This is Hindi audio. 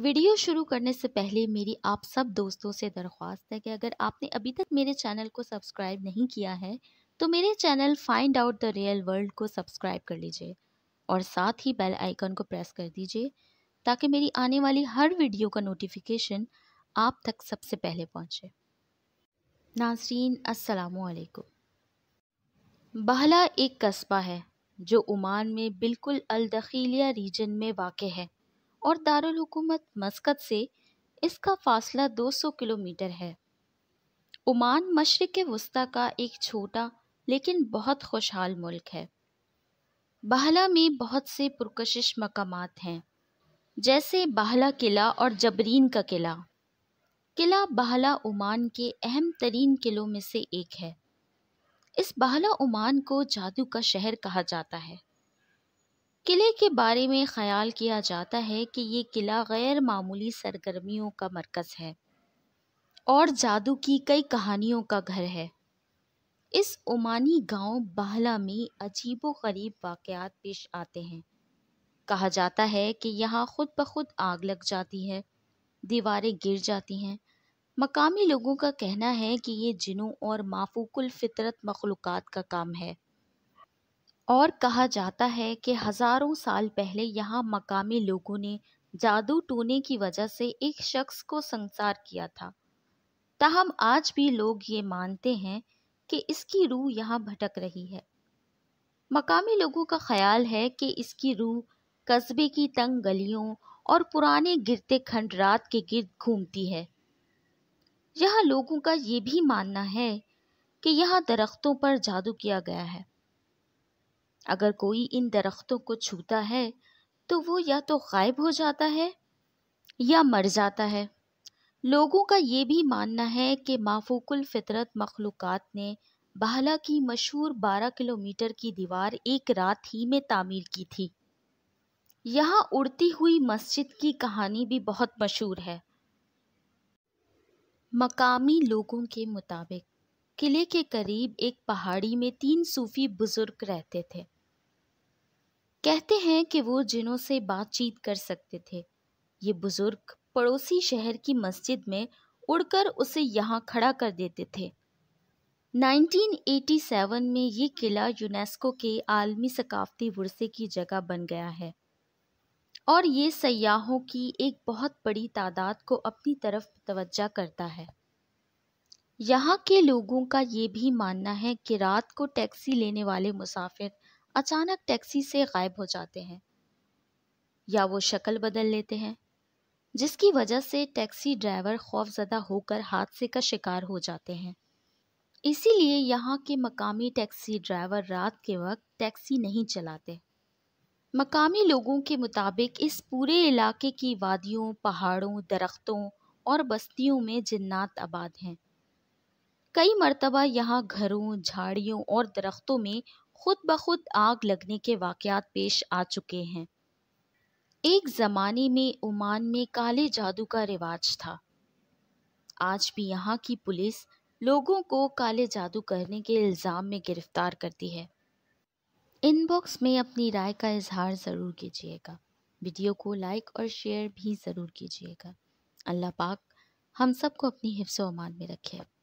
वीडियो शुरू करने से पहले मेरी आप सब दोस्तों से दरख्वास्त है कि अगर आपने अभी तक मेरे चैनल को सब्सक्राइब नहीं किया है तो मेरे channel Find Out The Real World को सब्सक्राइब कर लीजिए और साथ ही बेल आइकन को प्रेस कर दीजिए ताकि मेरी आने वाली हर वीडियो का नोटिफिकेशन आप तक सबसे पहले पहुँचे नाजरीन असलकुम बहला एक कस्बा है जो ओमान में बिल्कुल अलदखीलिया रीजन में वाक़ है और दारुल हुकूमत मस्कत से इसका फासला 200 किलोमीटर है ओमान मशरक़ वस्ती का एक छोटा लेकिन बहुत खुशहाल मुल्क है बहला में बहुत से पुरकशिश मकाम हैं जैसे बहला किला और जबरीन का किला किला बहला ओमान के अहम तरीन किलों में से एक है इस बहला ओमान को जादू का शहर कहा जाता है किले के बारे में ख्याल किया जाता है कि ये किला गैर मामूली सरगर्मियों का मरकज़ है और जादू की कई कहानियों का घर है इस ओमानी गांव बहला में अजीबो गरीब वाक़ पेश आते हैं कहा जाता है कि यहाँ खुद ब खुद आग लग जाती है दीवारें गिर जाती हैं मकामी लोगों का कहना है कि ये जिनों और माफूकुल फितरत मखलूक़ात का काम है और कहा जाता है कि हजारों साल पहले यहाँ मकामी लोगों ने जादू टोने की वजह से एक शख्स को संसार किया था ताहम आज भी लोग ये मानते हैं कि इसकी रूह यहाँ भटक रही है मकामी लोगों का ख्याल है कि इसकी रूह कस्बे की तंग गलियों और पुराने गिरते खंडरात के गिर्द घूमती है यहाँ लोगों का ये भी मानना है कि यहाँ दरख्तों पर जादू किया गया है अगर कोई इन दरख्तों को छूता है तो वो या तो गायब हो जाता है या मर जाता है लोगों का ये भी मानना है कि माफोकुल फितरत मखलूक़ात ने बहला की मशहूर 12 किलोमीटर की दीवार एक रात ही में तामीर की थी यहाँ उड़ती हुई मस्जिद की कहानी भी बहुत मशहूर है मकामी लोगों के मुताबिक किले के करीब एक पहाड़ी में तीन सूफी बुज़ुर्ग रहते थे कहते हैं कि वो जिनों से बातचीत कर सकते थे ये बुजुर्ग पड़ोसी शहर की मस्जिद में उड़कर उसे यहाँ खड़ा कर देते थे 1987 में ये किला यूनेस्को के आलमी सकाफती वर्से की जगह बन गया है और ये सयाहों की एक बहुत बड़ी तादाद को अपनी तरफ तवज्जा करता है यहाँ के लोगों का ये भी मानना है कि रात को टैक्सी लेने वाले मुसाफिर अचानक टैक्सी से गायब हो जाते हैं या वो शक्ल बदल लेते हैं जिसकी वजह से टैक्सी ड्राइवर खौफजदा होकर हादसे का शिकार हो जाते हैं इसीलिए यहाँ के मकामी टैक्सी ड्राइवर रात के वक्त टैक्सी नहीं चलाते मकामी लोगों के मुताबिक इस पूरे इलाके की वादियों पहाड़ों दरख्तों और बस्तियों में जन्नात आबाद हैं कई मरतबा यहाँ घरों झाड़ियों और दरख्तों में खुद ब खुद आग लगने के वाकत पेश आ चुके हैं एक ज़माने में ओमान में काले जादू का रिवाज था आज भी यहाँ की पुलिस लोगों को काले जादू करने के इल्ज़ाम में गिरफ्तार करती है इनबॉक्स में अपनी राय का इजहार ज़रूर कीजिएगा वीडियो को लाइक और शेयर भी ज़रूर कीजिएगा अल्लाह पाक हम सबको अपनी हिफ्स अमान में रखे